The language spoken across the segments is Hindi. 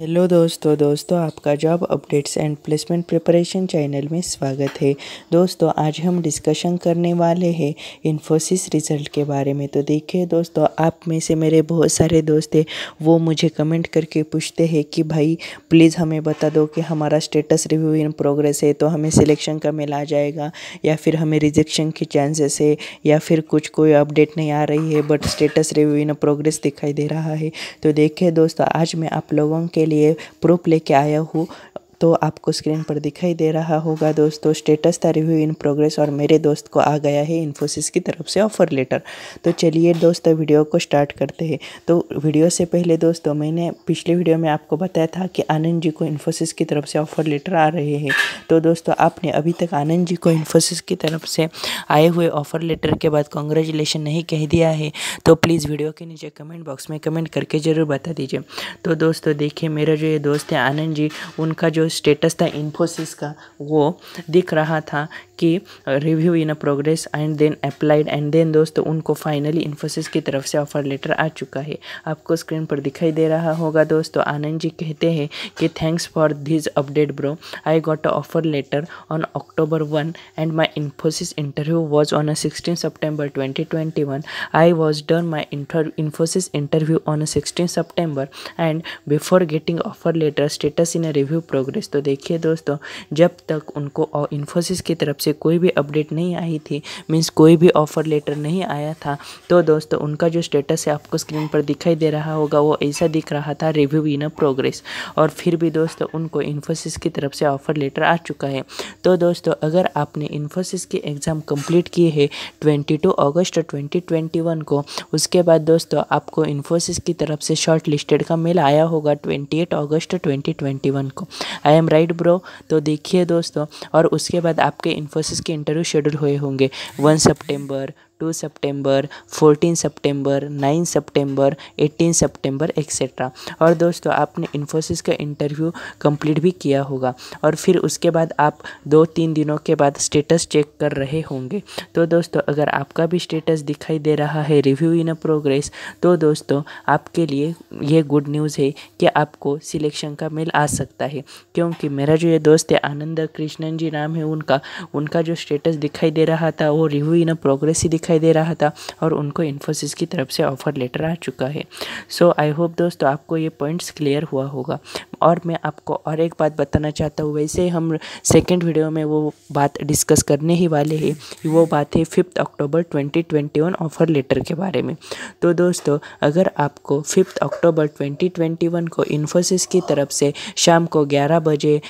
हेलो दोस्तों दोस्तों आपका job updates and placement preparation channel में स्वागत है दोस्तों आज हम डिस्कशन करने वाले हैं इन्फोसिस रिजल्ट के बारे में तो देखिए दोस्तों आप में से मेरे बहुत सारे दोस्त हैं वो मुझे कमेंट करके पूछते हैं कि भाई प्लीज़ हमें बता दो कि हमारा स्टेटस रिव्यू इन प्रोग्रेस है तो हमें सिलेक्शन का मेल आ जाएगा या फिर हमें रिजेक्शन के चांसेस है या फिर कुछ कोई अपडेट नहीं आ रही है but status review in progress दिखाई दे रहा है तो देखिए दोस्तों आज मैं आप लोगों के लिए प्रूफ लेके आया हूँ दोस्तों आपको स्क्रीन पर दिखाई दे रहा होगा दोस्तों status the review in progress और मेरे दोस्त को आ गया है इन्फोसिस की तरफ से ऑफर लेटर तो चलिए दोस्तों वीडियो को स्टार्ट करते हैं तो वीडियो से पहले दोस्तों मैंने पिछले वीडियो में आपको बताया था कि आनंद जी को इन्फोसिस की तरफ से ऑफर लेटर आ रहे हैं तो दोस्तों आपने अभी तक आनंद जी को इन्फोसिस की तरफ से आए हुए ऑफर लेटर के बाद कॉन्ग्रेचुलेसन नहीं कह दिया है तो प्लीज़ वीडियो के नीचे कमेंट बॉक्स में कमेंट करके ज़रूर बता दीजिए तो दोस्तों देखिए मेरा जो ये दोस्त है आनंद जी उनका जो स्टेटस था इन्फोसिस का वो दिख रहा था कि review in a progress and then applied and then दोस्तों उनको फाइनली इन्फोसिस की तरफ से ऑफर लेटर आ चुका है आपको स्क्रीन पर दिखाई दे रहा होगा दोस्तों आनंद जी कहते हैं कि thanks for this update bro I got a offer letter on October one and my Infosys interview was on a sixteen September twenty twenty one I was done my Infosys interview on sixteen September and before getting offer letter status in a review progress तो देखिए दोस्तों जब तक उनको इन्फोसिस की तरफ से कोई भी अपडेट नहीं आई थी मीन्स कोई भी ऑफ़र लेटर नहीं आया था तो दोस्तों उनका जो स्टेटस है आपको स्क्रीन पर दिखाई दे रहा होगा वो ऐसा दिख रहा था रिव्यू इन प्रोग्रेस और फिर भी दोस्तों उनको इन्फोसिस की तरफ से ऑफ़र लेटर आ चुका है तो दोस्तों अगर आपने इन्फोसिस की एग्ज़ाम कंप्लीट किए हैं ट्वेंटी अगस्त वन को उसके बाद दोस्तों आपको इन्फोसिस की तरफ से शॉर्ट लिस्टेड का मेल आया होगा ट्वेंटी अगस्त वन को आई एम राइट ब्रो तो देखिए दोस्तों और उसके बाद आपके वर्सेस के इंटरव्यू शेड्यूल हुए होंगे one September two September fourteen September nine September eighteen September etcetera और दोस्तों आपने इन्फोसिस का इंटरव्यू कंप्लीट भी किया होगा और फिर उसके बाद आप दो तीन दिनों के बाद स्टेटस चेक कर रहे होंगे तो दोस्तों अगर आपका भी स्टेटस दिखाई दे रहा है रिव्यू इन अ प्रोग्रेस तो दोस्तों आपके लिए ये गुड न्यूज़ है कि आपको सिलेक्शन का मेल आ सकता है क्योंकि मेरा जो ये दोस्त है आनंद कृष्णन जी नाम है उनका उनका जो स्टेटस दिखाई दे रहा था वो रिव्यू इन अ प्रोग्रेस ही दिखाई दिखाई दे रहा था और उनको इन्फोसिस की तरफ से ऑफर लेटर आ चुका है सो आई होप दोस्तों आपको ये पॉइंट्स क्लियर हुआ होगा और मैं आपको और एक बात बताना चाहता हूँ वैसे हम सेकेंड वीडियो में वो बात डिस्कस करने ही वाले हैं वो बात है फिफ्थ अक्टूबर 2021 ऑफर लेटर के बारे में तो दोस्तों अगर आपको फिफ्थ अक्टूबर 2021 को इन्फोसिस की तरफ से शाम को ग्यारह बजे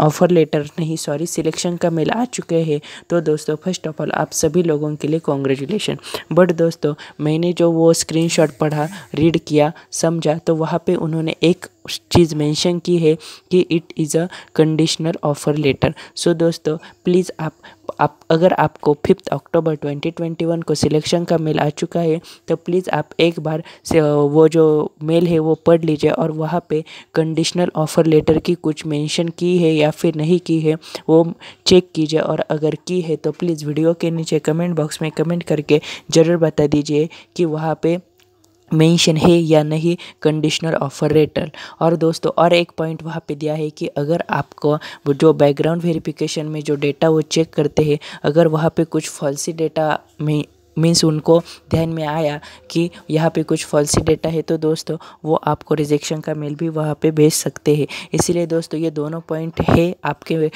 ऑफ़र लेटर नहीं सॉरी सिलेक्शन का मेल आ चुके हैं तो दोस्तों फर्स्ट ऑफ ऑल आप सभी लोगों के लिए कॉन्ग्रेचुलेशन बट दोस्तों मैंने जो वो स्क्रीनशॉट पढ़ा रीड किया समझा तो वहाँ पे उन्होंने एक चीज़ मेंशन की है कि it is a conditional offer letter so दोस्तों प्लीज़ आप आप अगर आपको फिफ्थ अक्टूबर 2021 को सिलेक्शन का मेल आ चुका है तो प्लीज़ आप एक बार से वो जो मेल है वो पढ़ लीजिए और वहाँ पे कंडीशनल ऑफ़र लेटर की कुछ मेंशन की है या फिर नहीं की है वो चेक कीजिए और अगर की है तो प्लीज़ वीडियो के नीचे कमेंट बॉक्स में कमेंट करके ज़रूर बता दीजिए कि वहाँ पर मेंशन है या नहीं कंडीशनर रेटल और दोस्तों और एक पॉइंट वहाँ पे दिया है कि अगर आपको जो बैकग्राउंड वेरिफिकेशन में जो डेटा वो चेक करते हैं अगर वहाँ पे कुछ फॉल्सी डेटा में मीन्स उनको ध्यान में आया कि यहाँ पे कुछ फॉल्सी डेटा है तो दोस्तों वो आपको रिजेक्शन का मेल भी वहाँ पे भेज सकते हैं इसीलिए दोस्तों ये दोनों पॉइंट है आपके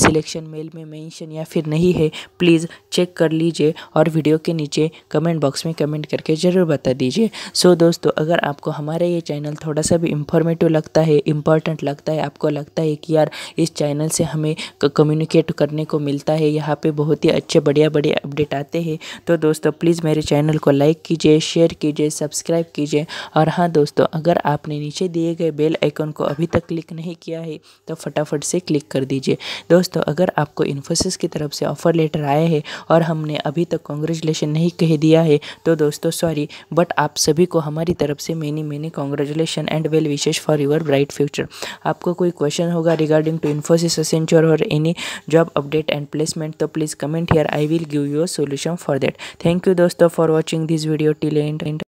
सिलेक्शन मेल में मेंशन या फिर नहीं है प्लीज़ चेक कर लीजिए और वीडियो के नीचे कमेंट बॉक्स में कमेंट करके ज़रूर बता दीजिए सो so, दोस्तों अगर आपको हमारा ये चैनल थोड़ा सा भी इंफॉर्मेटिव लगता है इंपॉर्टेंट लगता है आपको लगता है कि यार इस चैनल से हमें कम्युनिकेट करने को मिलता है यहाँ पर बहुत ही अच्छे बढ़िया बढ़िया अपडेट आते हैं तो दोस्तों तो प्लीज़ मेरे चैनल को लाइक कीजिए शेयर कीजिए सब्सक्राइब कीजिए और हाँ दोस्तों अगर आपने नीचे दिए गए बेल आइकन को अभी तक क्लिक नहीं किया है तो फटाफट से क्लिक कर दीजिए दोस्तों अगर आपको इन्फोसिस की तरफ से ऑफ़र लेटर आया है और हमने अभी तक कॉन्ग्रेचुलेशन नहीं कह दिया है तो दोस्तों सॉरी बट आप सभी को हमारी तरफ से many many congratulation and well wishes for your bright future आपको कोई क्वेश्चन होगा रिगार्डिंग टू इन्फोसिस असेंचर और any job update and placement तो please comment here I will give your solution for that thank Thank you dosto for watching this video till end.